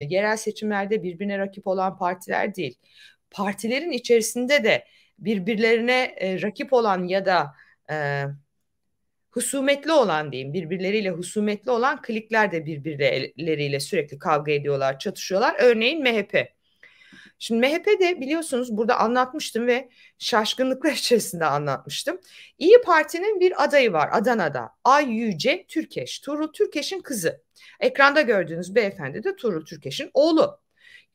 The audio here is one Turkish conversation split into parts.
E, yerel seçimlerde birbirine rakip olan partiler değil. Partilerin içerisinde de birbirlerine e, rakip olan ya da e, husumetli olan diyeyim birbirleriyle husumetli olan klikler de birbirleriyle sürekli kavga ediyorlar, çatışıyorlar. Örneğin MHP Şimdi MHP'de biliyorsunuz burada anlatmıştım ve şaşkınlıklar içerisinde anlatmıştım. İyi Parti'nin bir adayı var Adana'da. Ay Yüce Türkeş. Tuğrul Türkeş'in kızı. Ekranda gördüğünüz beyefendi de Tuğrul Türkeş'in oğlu.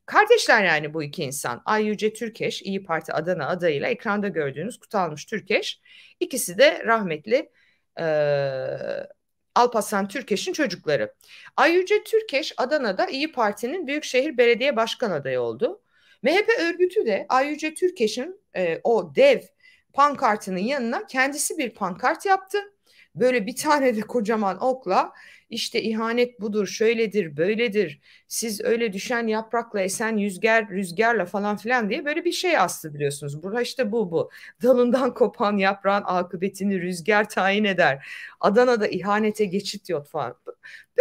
Kardeşler yani bu iki insan. Ay Yüce Türkeş, İyi Parti Adana adayıyla ekranda gördüğünüz Kutalmış Türkeş. İkisi de rahmetli e, Alparslan Türkeş'in çocukları. Ay Yüce Türkeş Adana'da İyi Parti'nin Büyükşehir Belediye Başkan adayı oldu. MHP örgütü de Ayyüce Türkeş'in e, o dev pankartının yanına kendisi bir pankart yaptı. Böyle bir tane de kocaman okla işte ihanet budur, şöyledir, böyledir. Siz öyle düşen yaprakla esen yüzger, rüzgarla falan filan diye böyle bir şey aslı biliyorsunuz. Burada işte bu bu. Dalından kopan yaprağın akıbetini rüzgar tayin eder. Adana'da ihanete geçit yok falan.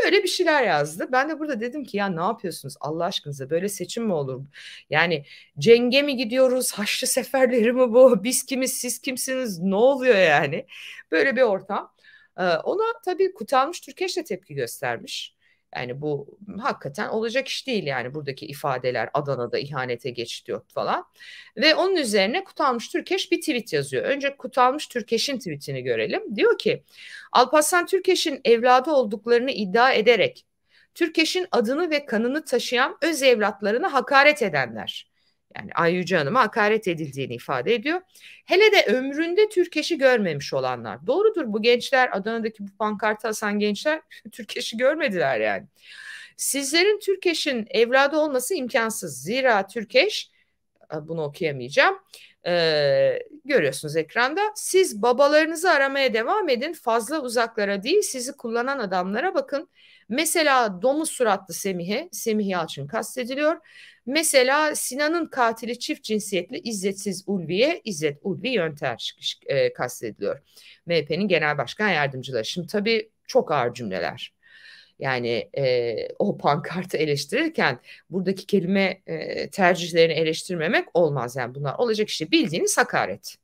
Böyle bir şeyler yazdı. Ben de burada dedim ki ya ne yapıyorsunuz Allah aşkınıza böyle seçim mi olur? Yani cenge mi gidiyoruz? Haçlı seferleri mi bu? Biz kimiz siz kimsiniz? Ne oluyor yani? Böyle bir ortam. Ee, ona tabii Kutalmış Türkeş de tepki göstermiş. Yani bu hakikaten olacak iş değil yani buradaki ifadeler Adana'da ihanete geçti yok falan. Ve onun üzerine Kutalmış Türkeş bir tweet yazıyor. Önce Kutalmış Türkeş'in tweetini görelim. Diyor ki Alparslan Türkeş'in evladı olduklarını iddia ederek Türkeş'in adını ve kanını taşıyan öz evlatlarına hakaret edenler yani Ayyüce Hanım'a hakaret edildiğini ifade ediyor. Hele de ömründe Türkeş'i görmemiş olanlar. Doğrudur bu gençler Adana'daki bu pankartı asan gençler Türkeş'i görmediler yani. Sizlerin Türkeş'in evladı olması imkansız. Zira Türkeş e, bunu okuyamayacağım. Ee, görüyorsunuz ekranda. Siz babalarınızı aramaya devam edin. Fazla uzaklara değil sizi kullanan adamlara bakın. Mesela domuz suratlı Semih'e, Semih Yalçın kastediliyor. Mesela Sinan'ın katili çift cinsiyetli İzzetsiz Ulvi'ye, İzzet Ulvi Yönter e, kastediliyor. MHP'nin genel başkan yardımcıları. Şimdi tabii çok ağır cümleler. Yani e, o pankartı eleştirirken buradaki kelime e, tercihlerini eleştirmemek olmaz. Yani bunlar olacak işte bildiğiniz hakaret.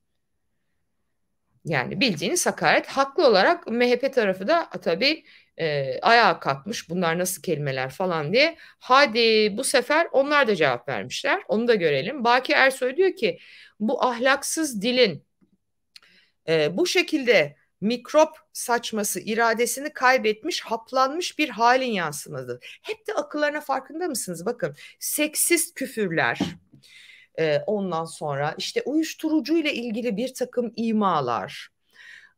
Yani bildiğiniz hakaret. Haklı olarak MHP tarafı da tabii e, ayağa kalkmış bunlar nasıl kelimeler falan diye. Hadi bu sefer onlar da cevap vermişler. Onu da görelim. Baki Ersoy diyor ki bu ahlaksız dilin e, bu şekilde mikrop saçması iradesini kaybetmiş haplanmış bir halin yansımasıdır. Hep de akıllarına farkında mısınız? Bakın seksist küfürler, e, ondan sonra işte uyuşturucu ile ilgili bir takım imalar,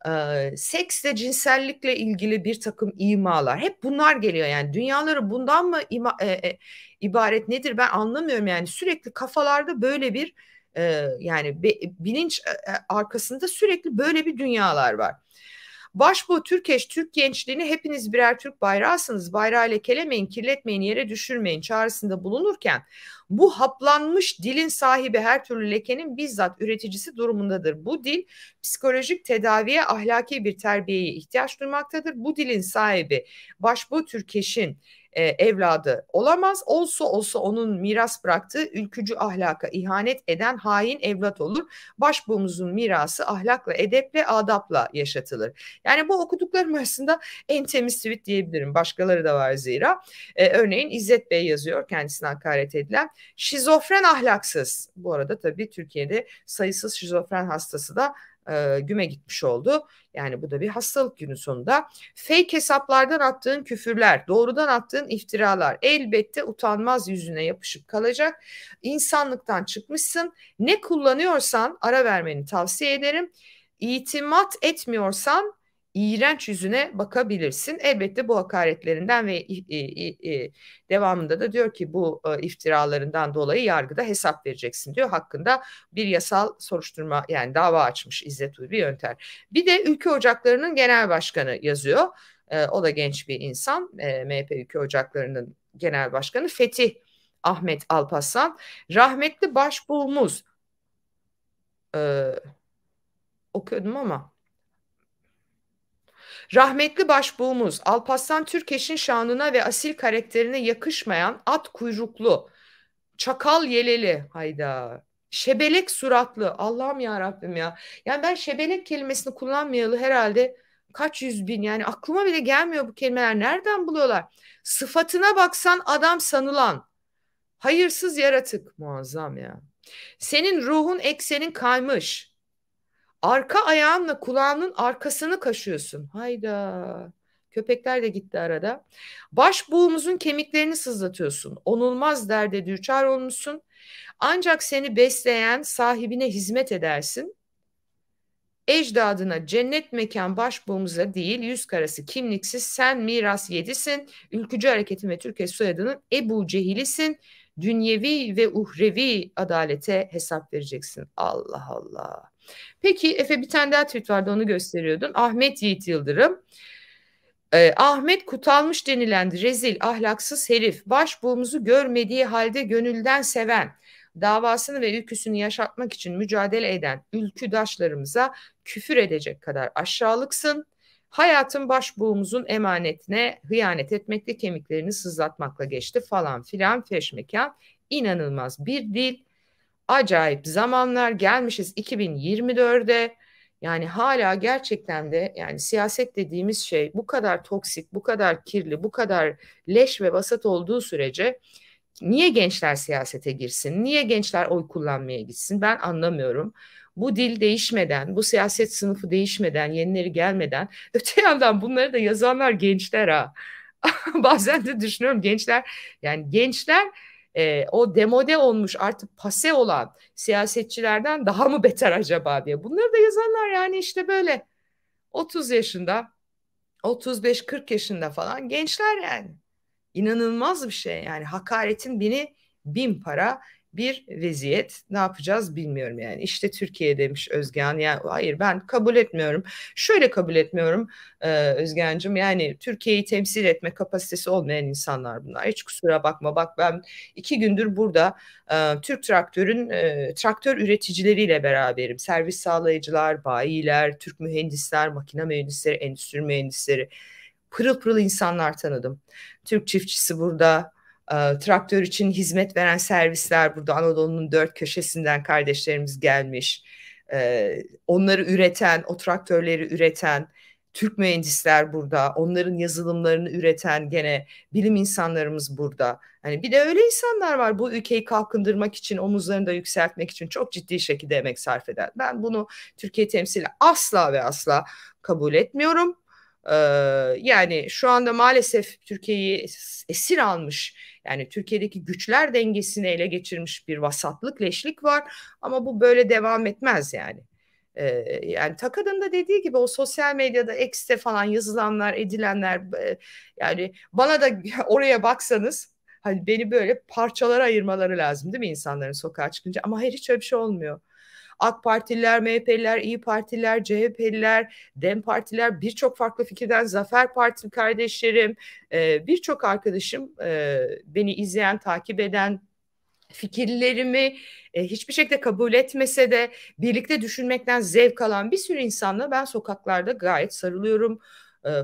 e, seksle cinsellikle ilgili bir takım imalar hep bunlar geliyor yani dünyaları bundan mı ima, e, e, ibaret nedir ben anlamıyorum yani sürekli kafalarda böyle bir e, yani be, bilinç e, e, arkasında sürekli böyle bir dünyalar var. Başbu Türkeş Türk gençliğini hepiniz birer Türk bayrağısınız. Bayrağı lekelemeyin, kirletmeyin, yere düşürmeyin çağrısında bulunurken bu haplanmış dilin sahibi her türlü lekenin bizzat üreticisi durumundadır. Bu dil psikolojik tedaviye ahlaki bir terbiyeye ihtiyaç duymaktadır. Bu dilin sahibi Başbu Türkeş'in e, evladı olamaz. Olsa olsa onun miras bıraktığı ülkücü ahlaka ihanet eden hain evlat olur. Başbuğumuzun mirası ahlakla, edeple, adapla yaşatılır. Yani bu okuduklarım arasında en temiz tweet diyebilirim. Başkaları da var zira. E, örneğin İzzet Bey yazıyor kendisine hakaret edilen. Şizofren ahlaksız. Bu arada tabii Türkiye'de sayısız şizofren hastası da e, güme gitmiş oldu. Yani bu da bir hastalık günü sonunda. Fake hesaplardan attığın küfürler, doğrudan attığın iftiralar elbette utanmaz yüzüne yapışıp kalacak. İnsanlıktan çıkmışsın. Ne kullanıyorsan ara vermeni tavsiye ederim. İtimat etmiyorsan iğrenç yüzüne bakabilirsin. Elbette bu hakaretlerinden ve e, e, devamında da diyor ki bu e, iftiralarından dolayı yargıda hesap vereceksin diyor. Hakkında bir yasal soruşturma yani dava açmış İzzet Ulvi Yönter. Bir de Ülke Ocakları'nın genel başkanı yazıyor. E, o da genç bir insan. E, MHP Ülke Ocakları'nın genel başkanı Fetih Ahmet Alpaslan. Rahmetli başbuğumuz e, okuyordum ama Rahmetli başbuğumuz Alpaslan Türkeş'in şanına ve asil karakterine yakışmayan at kuyruklu, çakal yeleli hayda şebelek suratlı Allah'ım ya Rabbim ya. Yani ben şebelek kelimesini kullanmayalı herhalde kaç yüz bin yani aklıma bile gelmiyor bu kelimeler nereden buluyorlar? Sıfatına baksan adam sanılan hayırsız yaratık muazzam ya. Senin ruhun eksenin kaymış Arka ayağınla kulağının arkasını kaşıyorsun. Hayda. Köpekler de gitti arada. Baş buğumuzun kemiklerini sızlatıyorsun. Onulmaz derde düçar olmuşsun. Ancak seni besleyen sahibine hizmet edersin. Ecdadına cennet mekan baş başbuğumuza değil yüz karası kimliksiz sen miras yedisin. Ülkücü hareketi ve Türkiye soyadının Ebu Cehilisin. Dünyevi ve uhrevi adalete hesap vereceksin. Allah Allah. Peki Efe bir tane daha tweet vardı onu gösteriyordun. Ahmet Yiğit Yıldırım. E, Ahmet kutalmış denilen rezil, ahlaksız herif, başbuğumuzu görmediği halde gönülden seven, davasını ve ülküsünü yaşatmak için mücadele eden ülküdaşlarımıza küfür edecek kadar aşağılıksın. Hayatın başbuğumuzun emanetine hıyanet etmekle kemiklerini sızlatmakla geçti falan filan feşmekan. inanılmaz bir dil, acayip zamanlar gelmişiz 2024'de. Yani hala gerçekten de yani siyaset dediğimiz şey bu kadar toksik, bu kadar kirli, bu kadar leş ve vasat olduğu sürece niye gençler siyasete girsin? Niye gençler oy kullanmaya gitsin? Ben anlamıyorum. Bu dil değişmeden, bu siyaset sınıfı değişmeden, yenileri gelmeden öte yandan bunları da yazanlar gençler ha. Bazen de düşünüyorum gençler yani gençler e, o demode olmuş artık pase olan siyasetçilerden daha mı beter acaba diye. Bunları da yazanlar yani işte böyle 30 yaşında 35-40 yaşında falan gençler yani. İnanılmaz bir şey yani hakaretin bini bin para bir veziyet. Ne yapacağız bilmiyorum yani. İşte Türkiye demiş Özgen. Yani hayır ben kabul etmiyorum. Şöyle kabul etmiyorum e, Özgen'cim. Yani Türkiye'yi temsil etme kapasitesi olmayan insanlar bunlar. Hiç kusura bakma. Bak ben iki gündür burada e, Türk Traktör'ün e, traktör üreticileriyle beraberim. Servis sağlayıcılar, bayiler, Türk mühendisler, makine mühendisleri, endüstri mühendisleri. Pırıl pırıl insanlar tanıdım. Türk çiftçisi burada, ee, traktör için hizmet veren servisler burada Anadolu'nun dört köşesinden kardeşlerimiz gelmiş. Ee, onları üreten, o traktörleri üreten Türk mühendisler burada, onların yazılımlarını üreten gene bilim insanlarımız burada. Hani bir de öyle insanlar var bu ülkeyi kalkındırmak için, omuzlarını da yükseltmek için çok ciddi şekilde emek sarf eden. Ben bunu Türkiye temsili asla ve asla kabul etmiyorum yani şu anda maalesef Türkiye'yi esir almış yani Türkiye'deki güçler dengesini ele geçirmiş bir vasatlık leşlik var ama bu böyle devam etmez yani. yani Takad'ın da dediği gibi o sosyal medyada X'te falan yazılanlar edilenler yani bana da oraya baksanız hani beni böyle parçalara ayırmaları lazım değil mi insanların sokağa çıkınca ama hayır hiç öyle bir şey olmuyor. AK Partililer, MHP'liler, İyi Partililer, CHP'liler, DEM Partiler birçok farklı fikirden Zafer Partili kardeşlerim, e, birçok arkadaşım e, beni izleyen, takip eden fikirlerimi e, hiçbir şekilde kabul etmese de birlikte düşünmekten zevk alan bir sürü insanla ben sokaklarda gayet sarılıyorum.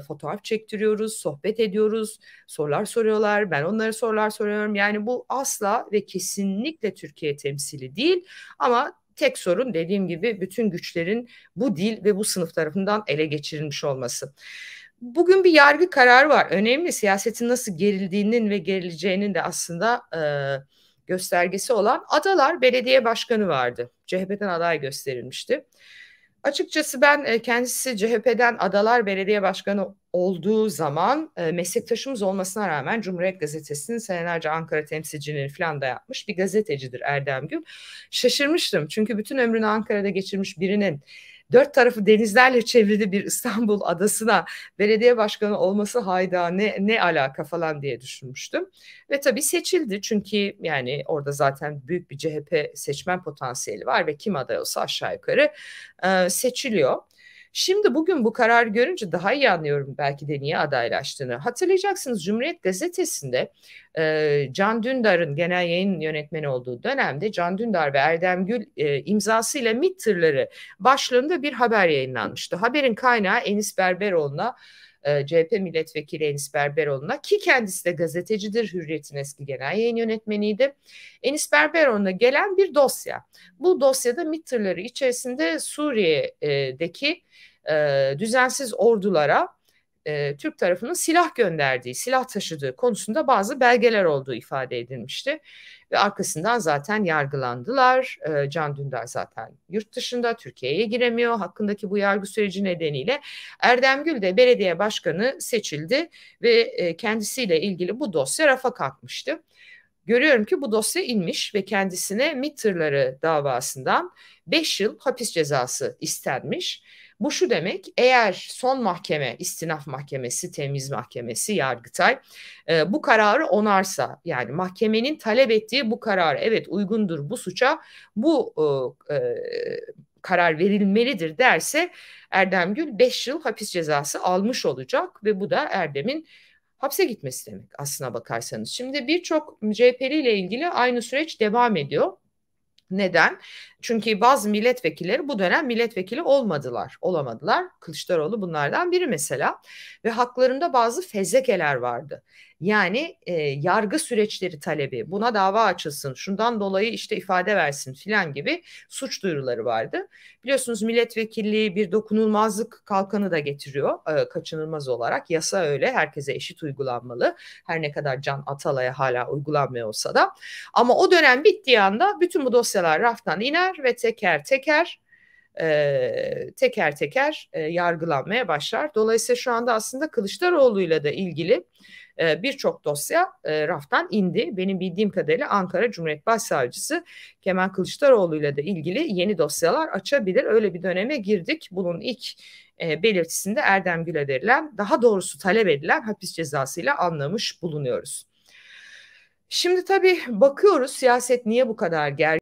fotoğraf çektiriyoruz, sohbet ediyoruz, sorular soruyorlar, ben onlara sorular soruyorum. Yani bu asla ve kesinlikle Türkiye temsili değil ama Tek sorun dediğim gibi bütün güçlerin bu dil ve bu sınıf tarafından ele geçirilmiş olması. Bugün bir yargı kararı var. Önemli siyasetin nasıl gerildiğinin ve gerileceğinin de aslında e, göstergesi olan Adalar Belediye Başkanı vardı. CHP'den aday gösterilmişti. Açıkçası ben e, kendisi CHP'den Adalar Belediye Başkanı olduğu zaman e, meslektaşımız olmasına rağmen Cumhuriyet Gazetesi'nin senelerce Ankara temsilciliğini falan da yapmış bir gazetecidir Erdem Gül. Şaşırmıştım çünkü bütün ömrünü Ankara'da geçirmiş birinin dört tarafı denizlerle çevrili bir İstanbul adasına belediye başkanı olması hayda ne, ne alaka falan diye düşünmüştüm. Ve tabii seçildi çünkü yani orada zaten büyük bir CHP seçmen potansiyeli var ve kim aday olsa aşağı yukarı e, seçiliyor. Şimdi bugün bu karar görünce daha iyi anlıyorum belki de niye adaylaştığını. Hatırlayacaksınız Cumhuriyet Gazetesi'nde e, Can Dündar'ın genel yayın yönetmeni olduğu dönemde Can Dündar ve Erdem Gül e, imzasıyla MİT tırları başlığında bir haber yayınlanmıştı. Haberin kaynağı Enis Berberoğlu'na e, CHP milletvekili Enis Berberoğlu'na ki kendisi de gazetecidir Hürriyet'in eski genel yayın yönetmeniydi. Enis Berberoğlu'na gelen bir dosya. Bu dosyada MİT içerisinde Suriye'deki e, düzensiz ordulara e, Türk tarafının silah gönderdiği, silah taşıdığı konusunda bazı belgeler olduğu ifade edilmişti. Ve arkasından zaten yargılandılar. E, Can Dündar zaten yurt dışında, Türkiye'ye giremiyor. Hakkındaki bu yargı süreci nedeniyle Erdem Gül de belediye başkanı seçildi ve e, kendisiyle ilgili bu dosya rafa kalkmıştı. Görüyorum ki bu dosya inmiş ve kendisine MİT davasından 5 yıl hapis cezası istenmiş. Bu şu demek eğer son mahkeme istinaf mahkemesi, temiz mahkemesi, yargıtay e, bu kararı onarsa yani mahkemenin talep ettiği bu kararı evet uygundur bu suça bu e, e karar verilmelidir derse Erdem Gül 5 yıl hapis cezası almış olacak ve bu da Erdem'in hapse gitmesi demek aslına bakarsanız. Şimdi birçok CHP'li ile ilgili aynı süreç devam ediyor. Neden? Çünkü bazı milletvekilleri bu dönem milletvekili olmadılar, olamadılar. Kılıçdaroğlu bunlardan biri mesela ve haklarında bazı fezlekeler vardı. Yani e, yargı süreçleri talebi, buna dava açılsın, şundan dolayı işte ifade versin filan gibi suç duyuruları vardı. Biliyorsunuz milletvekilliği bir dokunulmazlık kalkanı da getiriyor e, kaçınılmaz olarak. Yasa öyle herkese eşit uygulanmalı. Her ne kadar Can Atalay'a hala uygulanmıyor olsa da. Ama o dönem bittiği anda bütün bu dosyalar raftan iner ve teker teker e, teker teker e, yargılanmaya başlar. Dolayısıyla şu anda aslında Kılıçdaroğlu ile de ilgili e, birçok dosya e, raftan indi. Benim bildiğim kadarıyla Ankara Cumhuriyet Başsavcısı Kemal Kılıçdaroğlu ile de ilgili yeni dosyalar açabilir. Öyle bir döneme girdik. Bunun ilk e, belirtisinde Erdem Gül'e verilen, daha doğrusu talep edilen hapis cezasıyla anlamış bulunuyoruz. Şimdi tabii bakıyoruz siyaset niye bu kadar gergin?